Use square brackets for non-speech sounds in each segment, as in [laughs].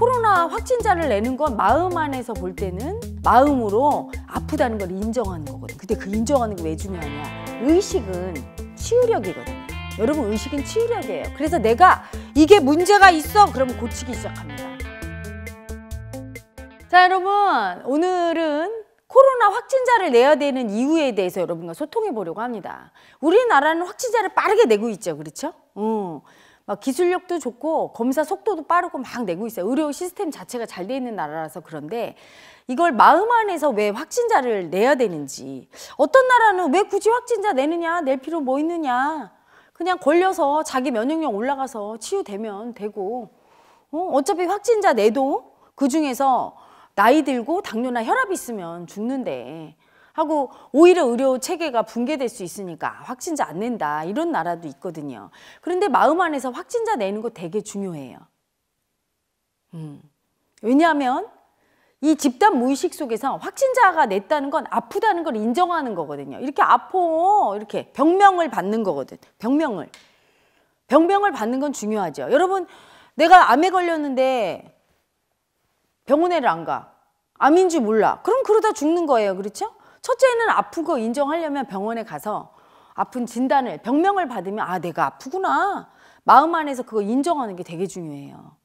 코로나 확진자를 내는 건 마음 안에서 볼 때는 마음으로 아프다는 걸 인정하는 거거든. 근데 그 인정하는 게 왜 중요하냐? 의식은 치유력이거든. 여러분 의식은 치유력이에요. 그래서 내가 이게 문제가 있어 그러면 고치기 시작합니다. 자 여러분 오늘은 코로나 확진자를 내야 되는 이유에 대해서 여러분과 소통해 보려고 합니다. 우리나라는 확진자를 빠르게 내고 있죠. 그렇죠? 음. 막 기술력도 좋고 검사 속도도 빠르고 막 내고 있어요. 의료 시스템 자체가 잘 돼 있는 나라라서 그런데 이걸 마음 안에서 왜 확진자를 내야 되는지 어떤 나라는 왜 굳이 확진자 내느냐 낼 필요 뭐 있느냐 그냥 걸려서 자기 면역력 올라가서 치유되면 되고 어? 어차피 확진자 내도 그중에서 나이 들고 당뇨나 혈압이 있으면 죽는데 하고 오히려 의료 체계가 붕괴될 수 있으니까 확진자 안 낸다 이런 나라도 있거든요. 그런데 마음 안에서 확진자 내는 거 되게 중요해요. 음. 왜냐하면 이 집단 무의식 속에서 확진자가 냈다는 건 아프다는 걸 인정하는 거거든요. 이렇게 아퍼 이렇게 병명을 받는 거거든. 병명을 병명을 받는 건 중요하죠. 여러분 내가 암에 걸렸는데 병원에를 안 가. 암인 지 몰라. 그럼 그러다 죽는 거예요. 그렇죠? 첫째는 아픈 거 인정하려면 병원에 가서 아픈 진단을 병명을 받으면 아 내가 아프구나 마음 안에서 그거 인정하는 게 되게 중요해요.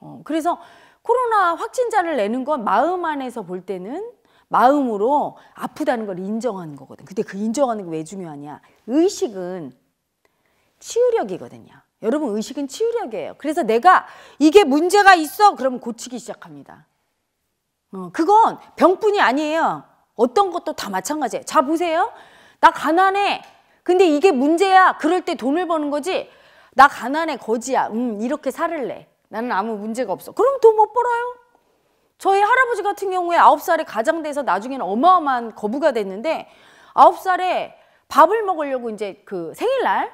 어, 그래서 코로나 확진자를 내는 건 마음 안에서 볼 때는 마음으로 아프다는 걸 인정하는 거거든. 근데 그 인정하는 게 왜 중요하냐? 의식은 치유력이거든요. 여러분 의식은 치유력이에요. 그래서 내가 이게 문제가 있어 그러면 고치기 시작합니다. 어, 그건 병뿐이 아니에요. 어떤 것도 다 마찬가지예요. 자 보세요. 나 가난해. 근데 이게 문제야. 그럴 때 돈을 버는 거지. 나 가난해 거지야. 음 이렇게 살을래. 나는 아무 문제가 없어. 그럼 돈 못 벌어요. 저희 할아버지 같은 경우에 아홉 살에 가장돼서 나중에는 어마어마한 거부가 됐는데 아홉 살에 밥을 먹으려고 이제 그 생일날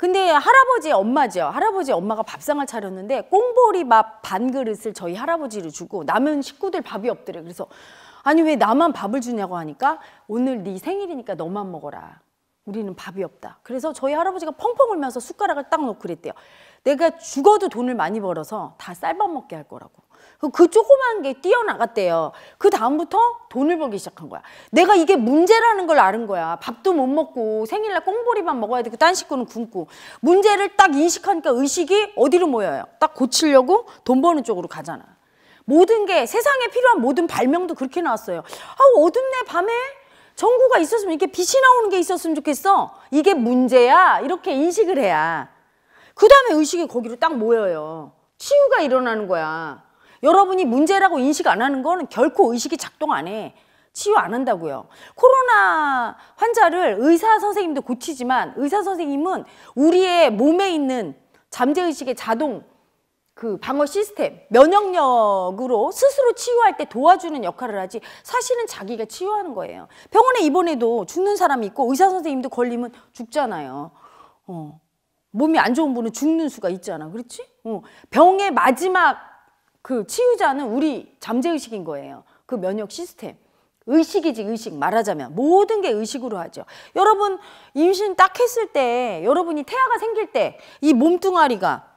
근데 할아버지 엄마죠. 할아버지 엄마가 밥상을 차렸는데 꽁보리 밥반 그릇을 저희 할아버지를 주고 남은 식구들 밥이 없더래. 그래서 아니 왜 나만 밥을 주냐고 하니까 오늘 네 생일이니까 너만 먹어라. 우리는 밥이 없다. 그래서 저희 할아버지가 펑펑 울면서 숟가락을 딱 놓고 그랬대요. 내가 죽어도 돈을 많이 벌어서 다 쌀밥 먹게 할 거라고. 그, 그 조그만 게 뛰어나갔대요. 그 다음부터 돈을 벌기 시작한 거야. 내가 이게 문제라는 걸 아는 거야. 밥도 못 먹고 생일날 꽁보리만 먹어야 되고 딴 식구는 굶고 문제를 딱 인식하니까 의식이 어디로 모여요? 딱 고치려고 돈 버는 쪽으로 가잖아. 모든 게 세상에 필요한 모든 발명도 그렇게 나왔어요. 아 어둡네 밤에 전구가 있었으면 이렇게 빛이 나오는 게 있었으면 좋겠어. 이게 문제야. 이렇게 인식을 해야. 그 다음에 의식이 거기로 딱 모여요. 치유가 일어나는 거야. 여러분이 문제라고 인식 안 하는 건 결코 의식이 작동 안 해. 치유 안 한다고요. 코로나 환자를 의사 선생님도 고치지만 의사 선생님은 우리의 몸에 있는 잠재의식의 자동 그 방어 시스템, 면역력으로 스스로 치유할 때 도와주는 역할을 하지 사실은 자기가 치유하는 거예요. 병원에 입원해도 죽는 사람이 있고 의사 선생님도 걸리면 죽잖아요. 어. 몸이 안 좋은 분은 죽는 수가 있잖아. 그렇지? 어. 병의 마지막 그 치유자는 우리 잠재의식인 거예요. 그 면역 시스템. 의식이지 의식 말하자면 모든 게 의식으로 하죠. 여러분 임신 딱 했을 때 여러분이 태아가 생길 때 이 몸뚱아리가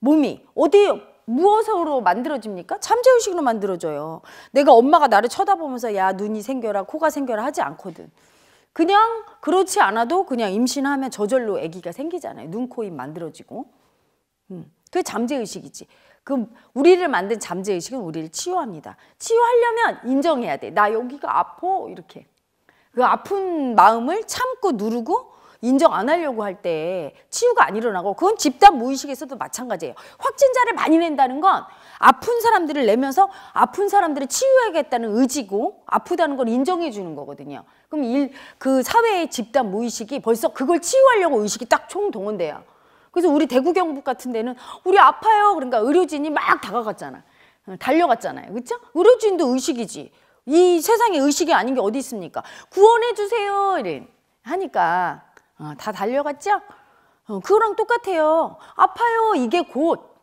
몸이 어디 무엇으로 만들어집니까? 잠재의식으로 만들어져요. 내가 엄마가 나를 쳐다보면서 야 눈이 생겨라 코가 생겨라 하지 않거든. 그냥 그렇지 않아도 그냥 임신하면 저절로 아기가 생기잖아요. 눈, 코, 입 만들어지고. 음. 그게 잠재의식이지. 그 우리를 만든 잠재의식은 우리를 치유합니다. 치유하려면 인정해야 돼. 나 여기가 아파 이렇게. 그 아픈 마음을 참고 누르고 인정 안 하려고 할 때 치유가 안 일어나고 그건 집단 무의식에서도 마찬가지예요. 확진자를 많이 낸다는 건 아픈 사람들을 내면서 아픈 사람들을 치유해야겠다는 의지고 아프다는 걸 인정해 주는 거거든요. 그럼 일, 그 사회의 집단 무의식이 벌써 그걸 치유하려고 의식이 딱 총동원돼요. 그래서 우리 대구 경북 같은 데는 우리 아파요. 그러니까 의료진이 막 다가갔잖아. 어, 달려갔잖아요. 그렇죠? 의료진도 의식이지. 이 세상에 의식이 아닌 게 어디 있습니까? 구원해 주세요. 이래 하니까 어, 다 달려갔죠? 어, 그거랑 똑같아요. 아파요. 이게 곧.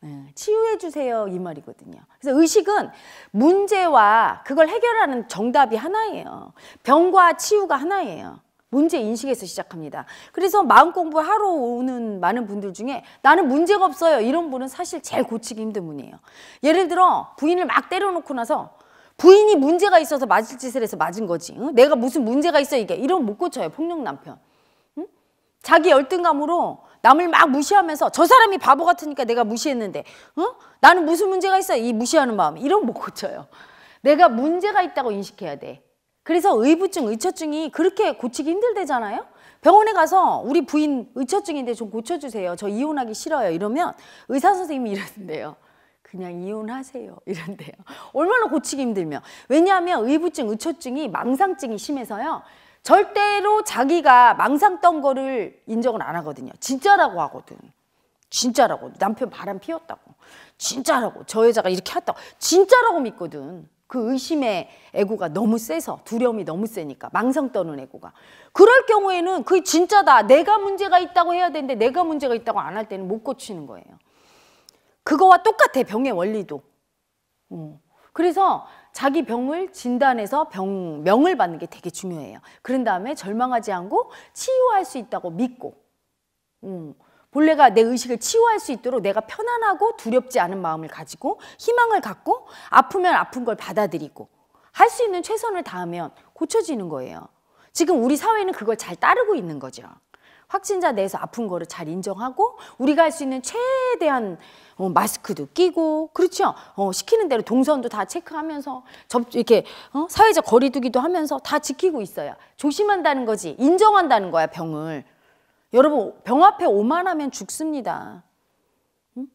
네, 치유해 주세요. 이 말이거든요. 그래서 의식은 문제와 그걸 해결하는 정답이 하나예요. 병과 치유가 하나예요. 문제 인식에서 시작합니다. 그래서 마음 공부 하러 오는 많은 분들 중에 나는 문제가 없어요. 이런 분은 사실 제일 고치기 힘든 분이에요. 예를 들어 부인을 막 때려놓고 나서 부인이 문제가 있어서 맞을 짓을 해서 맞은 거지. 내가 무슨 문제가 있어 이게 이런 못 고쳐요. 폭력 남편. 자기 열등감으로 남을 막 무시하면서 저 사람이 바보 같으니까 내가 무시했는데 어? 나는 무슨 문제가 있어? 이 무시하는 마음 이런 못 고쳐요. 내가 문제가 있다고 인식해야 돼. 그래서 의부증, 의처증이 그렇게 고치기 힘들대잖아요. 병원에 가서 우리 부인 의처증인데 좀 고쳐주세요. 저 이혼하기 싫어요. 이러면 의사 선생님이 이러는데요. 그냥 이혼하세요. [laughs] 이런데요. 얼마나 고치기 힘들면. 왜냐하면 의부증, 의처증이 망상증이 심해서요. 절대로 자기가 망상 떤 거를 인정을 안 하거든요. 진짜라고 하거든. 진짜라고. 남편 바람 피웠다고. 진짜라고. 저 여자가 이렇게 했다고. 진짜라고 믿거든. 그 의심의 에고가 너무 세서 두려움이 너무 세니까 망상 떠는 에고가 그럴 경우에는 그게 진짜다 내가 문제가 있다고 해야 되는데 내가 문제가 있다고 안 할 때는 못 고치는 거예요 그거와 똑같아 병의 원리도 음. 그래서 자기 병을 진단해서 병, 명을 받는 게 되게 중요해요. 그런 다음에 절망하지 않고 치유할 수 있다고 믿고 음, 본래가 내 의식을 치유할 수 있도록 내가 편안하고 두렵지 않은 마음을 가지고 희망을 갖고 아프면 아픈 걸 받아들이고 할 수 있는 최선을 다하면 고쳐지는 거예요. 지금 우리 사회는 그걸 잘 따르고 있는 거죠. 확진자 내에서 아픈 거를 잘 인정하고 우리가 할 수 있는 최대한 어, 마스크도 끼고 그렇죠 어, 시키는 대로 동선도 다 체크하면서 접 이렇게 어, 사회적 거리두기도 하면서 다 지키고 있어요 조심한다는 거지 인정한다는 거야 병을 여러분 병 앞에 오만하면 죽습니다 응?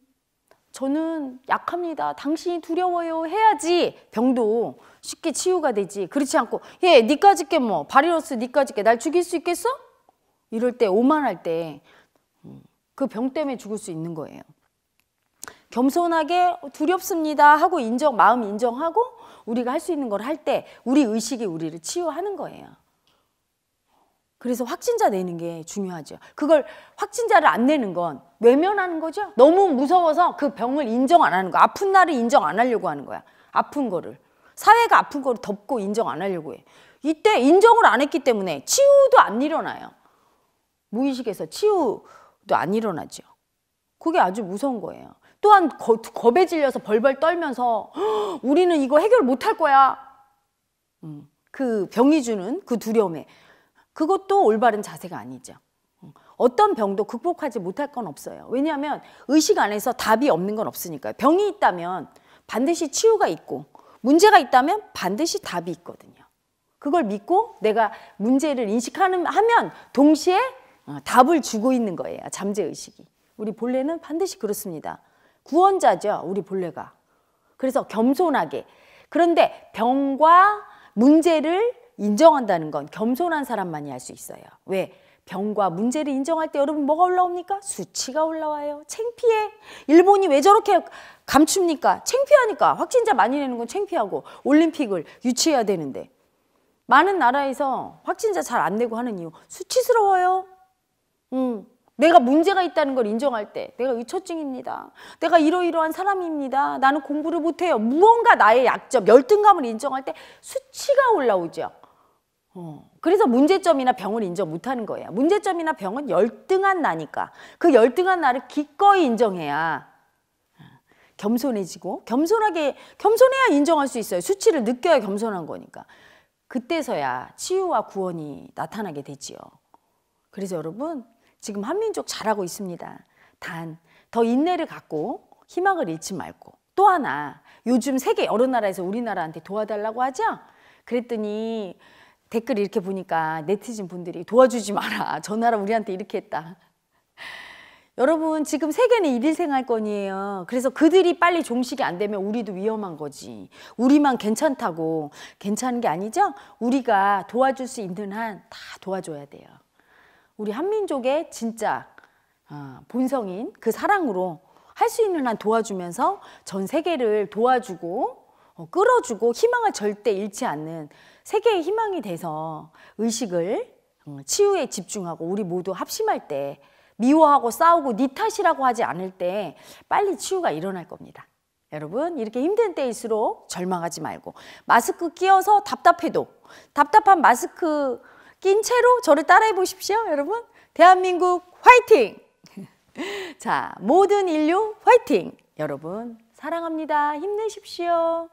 저는 약합니다 당신이 두려워요 해야지 병도 쉽게 치유가 되지 그렇지 않고 예 니까짓게 뭐바리러스 니까짓게 날 죽일 수 있겠어 이럴 때 오만할 때 그병 음, 때문에 죽을 수 있는 거예요. 겸손하게 두렵습니다 하고 인정 마음 인정하고 우리가 할 수 있는 걸 할 때 우리 의식이 우리를 치유하는 거예요. 그래서 확진자 내는 게 중요하죠. 그걸 확진자를 안 내는 건 외면하는 거죠. 너무 무서워서 그 병을 인정 안 하는 거. 아픈 날을 인정 안 하려고 하는 거야. 아픈 거를. 사회가 아픈 거를 덮고 인정 안 하려고 해. 이때 인정을 안 했기 때문에 치유도 안 일어나요. 무의식에서 치유도 안 일어나죠. 그게 아주 무서운 거예요. 또한 거, 겁에 질려서 벌벌 떨면서 우리는 이거 해결 못할 거야. 음, 그 병이 주는 그 두려움에 그것도 올바른 자세가 아니죠. 음, 어떤 병도 극복하지 못할 건 없어요. 왜냐하면 의식 안에서 답이 없는 건 없으니까요. 병이 있다면 반드시 치유가 있고 문제가 있다면 반드시 답이 있거든요. 그걸 믿고 내가 문제를 인식하는 하면 동시에 어, 답을 주고 있는 거예요. 잠재의식이. 우리 본래는 반드시 그렇습니다. 구원자죠. 우리 본래가. 그래서 겸손하게. 그런데 병과 문제를 인정한다는 건 겸손한 사람만이 할 수 있어요. 왜? 병과 문제를 인정할 때 여러분 뭐가 올라옵니까? 수치가 올라와요. 창피해. 일본이 왜 저렇게 감춥니까? 창피하니까. 확진자 많이 내는 건 창피하고 올림픽을 유치해야 되는데. 많은 나라에서 확진자 잘 안 내고 하는 이유 수치스러워요. 음, 내가 문제가 있다는 걸 인정할 때 내가 의처증입니다. 내가 이러이러한 사람입니다. 나는 공부를 못해요. 무언가 나의 약점, 열등감을 인정할 때 수치가 올라오죠. 어. 그래서 문제점이나 병을 인정 못하는 거예요. 문제점이나 병은 열등한 나니까 그 열등한 나를 기꺼이 인정해야 어, 겸손해지고 겸손하게 겸손해야 인정할 수 있어요. 수치를 느껴야 겸손한 거니까 그때서야 치유와 구원이 나타나게 되지요. 그래서 여러분 지금 한민족 잘하고 있습니다. 단 더 인내를 갖고 희망을 잃지 말고 또 하나 요즘 세계 여러 나라에서 우리나라한테 도와달라고 하죠. 그랬더니 댓글 이렇게 보니까 네티즌 분들이 도와주지 마라. 저 나라 우리한테 이렇게 했다. 여러분 지금 세계는 일일생활권이에요. 그래서 그들이 빨리 종식이 안 되면 우리도 위험한 거지. 우리만 괜찮다고 괜찮은 게 아니죠? 우리가 도와줄 수 있는 한 다 도와줘야 돼요. 우리 한민족의 진짜 어, 본성인 그 사랑으로 할 수 있는 한 도와주면서 전 세계를 도와주고 어, 끌어주고 희망을 절대 잃지 않는 세계의 희망이 돼서 의식을 어, 치유에 집중하고 우리 모두 합심할 때 미워하고 싸우고 니 탓이라고 하지 않을 때 빨리 치유가 일어날 겁니다. 여러분 이렇게 힘든 때일수록 절망하지 말고 마스크 끼어서 답답해도 답답한 마스크 낀 채로 저를 따라해 보십시오, 여러분. 대한민국 화이팅! [laughs] 자, 모든 인류 화이팅! 여러분, 사랑합니다. 힘내십시오.